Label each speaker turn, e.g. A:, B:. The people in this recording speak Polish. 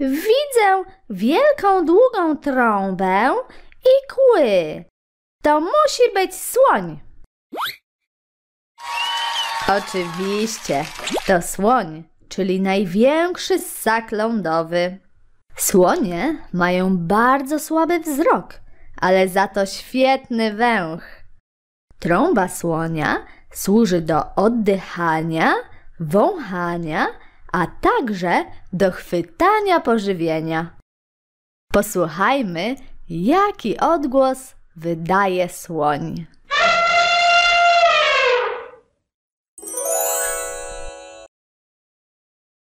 A: widzę wielką, długą trąbę i kły. To musi być słoń. Oczywiście, to słoń, czyli największy ssak lądowy. Słonie mają bardzo słaby wzrok, ale za to świetny węch. Trąba słonia służy do oddychania, wąchania a także do chwytania pożywienia. Posłuchajmy, jaki odgłos wydaje słoń.